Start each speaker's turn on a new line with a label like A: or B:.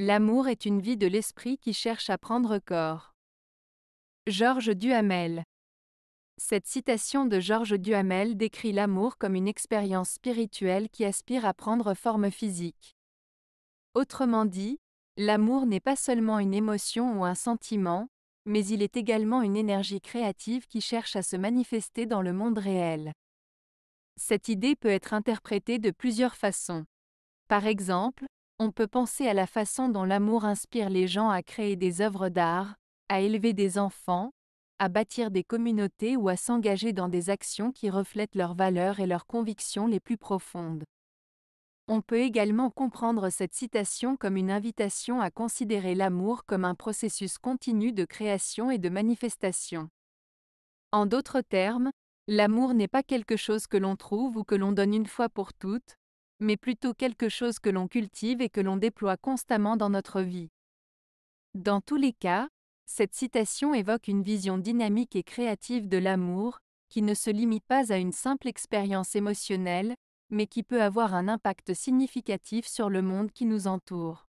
A: L'amour est une vie de l'esprit qui cherche à prendre corps. Georges Duhamel. Cette citation de Georges Duhamel décrit l'amour comme une expérience spirituelle qui aspire à prendre forme physique. Autrement dit, l'amour n'est pas seulement une émotion ou un sentiment, mais il est également une énergie créative qui cherche à se manifester dans le monde réel. Cette idée peut être interprétée de plusieurs façons. Par exemple, on peut penser à la façon dont l'amour inspire les gens à créer des œuvres d'art, à élever des enfants, à bâtir des communautés ou à s'engager dans des actions qui reflètent leurs valeurs et leurs convictions les plus profondes. On peut également comprendre cette citation comme une invitation à considérer l'amour comme un processus continu de création et de manifestation. En d'autres termes, l'amour n'est pas quelque chose que l'on trouve ou que l'on donne une fois pour toutes, mais plutôt quelque chose que l'on cultive et que l'on déploie constamment dans notre vie. Dans tous les cas, cette citation évoque une vision dynamique et créative de l'amour, qui ne se limite pas à une simple expérience émotionnelle, mais qui peut avoir un impact significatif sur le monde qui nous entoure.